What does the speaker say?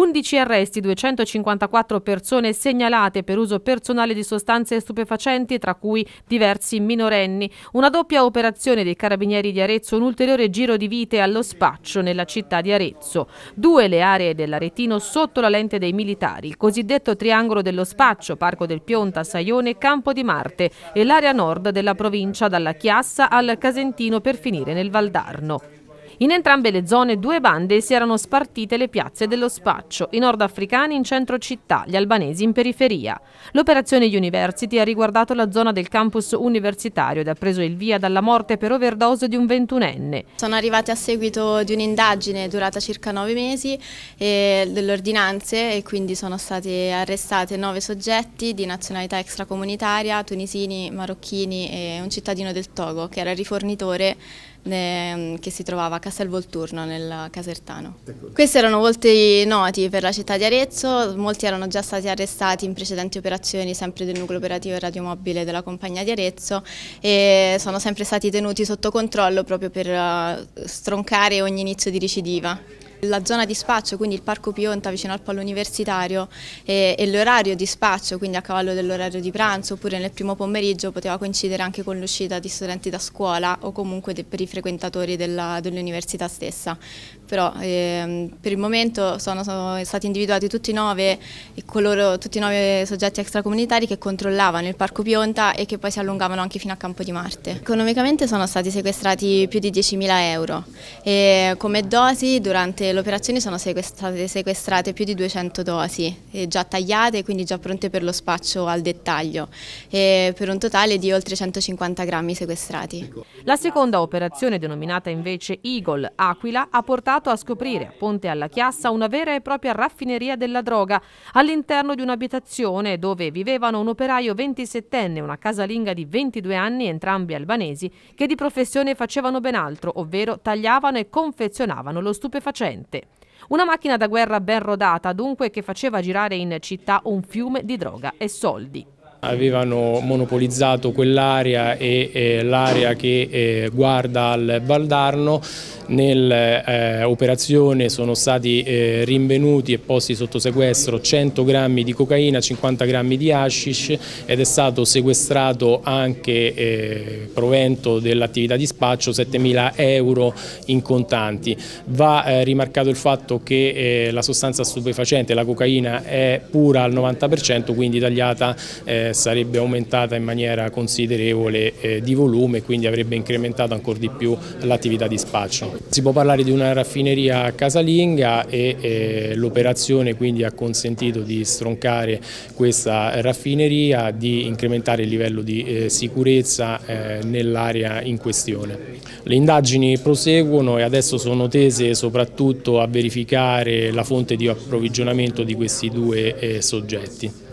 11 arresti, 254 persone segnalate per uso personale di sostanze stupefacenti, tra cui diversi minorenni. Una doppia operazione dei carabinieri di Arezzo, un ulteriore giro di vite allo spaccio nella città di Arezzo. Due le aree dell'Aretino sotto la lente dei militari, il cosiddetto triangolo dello spaccio, Parco del Pionta, Saione, Campo di Marte e l'area nord della provincia dalla Chiassa al Casentino per finire nel Valdarno. In entrambe le zone due bande si erano spartite le piazze dello spaccio, i nordafricani in centro città, gli albanesi in periferia. L'operazione University ha riguardato la zona del campus universitario ed ha preso il via dalla morte per overdose di un ventunenne. Sono arrivati a seguito di un'indagine durata circa nove mesi eh, delle ordinanze e quindi sono state arrestate nove soggetti di nazionalità extracomunitaria, tunisini, marocchini e un cittadino del Togo che era rifornitore che si trovava a Castel Volturno nel Casertano. Ecco. Questi erano volti noti per la città di Arezzo, molti erano già stati arrestati in precedenti operazioni sempre del nucleo operativo e radiomobile della compagnia di Arezzo e sono sempre stati tenuti sotto controllo proprio per eh, stroncare ogni inizio di recidiva. La zona di spaccio, quindi il Parco Pionta vicino al Polo Universitario e, e l'orario di spaccio, quindi a cavallo dell'orario di pranzo oppure nel primo pomeriggio poteva coincidere anche con l'uscita di studenti da scuola o comunque de, per i frequentatori dell'università dell stessa. Però ehm, per il momento sono, sono, stati individuati tutti nove, coloro, tutti nove soggetti extracomunitari che controllavano il Parco Pionta e che poi si allungavano anche fino a Campo di Marte. Economicamente sono stati sequestrati più di 10.000 euro e come dosi durante le operazioni sono state sequestrate più di 200 dosi, eh, già tagliate quindi già pronte per lo spaccio al dettaglio, eh, per un totale di oltre 150 grammi sequestrati. La seconda operazione, denominata invece Eagle Aquila, ha portato a scoprire a Ponte alla Chiassa una vera e propria raffineria della droga all'interno di un'abitazione dove vivevano un operaio 27enne e una casalinga di 22 anni, entrambi albanesi, che di professione facevano ben altro, ovvero tagliavano e confezionavano lo stupefacente precedente. Una macchina da guerra ben rodata, dunque, che faceva girare in città un fiume di droga e soldi avevano monopolizzato quell'area e eh, l'area che eh, guarda al Valdarno. Nell'operazione eh, sono stati eh, rinvenuti e posti sotto sequestro 100 grammi di cocaina, 50 grammi di hashish ed è stato sequestrato anche eh, provento dell'attività di spaccio 7.000 euro in contanti. Va eh, rimarcato il fatto che la sostanza stupefacente, la cocaina, è pura al 90% quindi tagliata eh, sarebbe aumentata in maniera considerevole eh, di volume e quindi avrebbe incrementato ancora di più l'attività di spaccio. Si può parlare di una raffineria casalinga e eh, l'operazione quindi ha consentito di stroncare questa raffineria, di incrementare il livello di eh, sicurezza nell'area in questione. Le indagini proseguono e adesso sono tese soprattutto a verificare la fonte di approvvigionamento di questi due soggetti.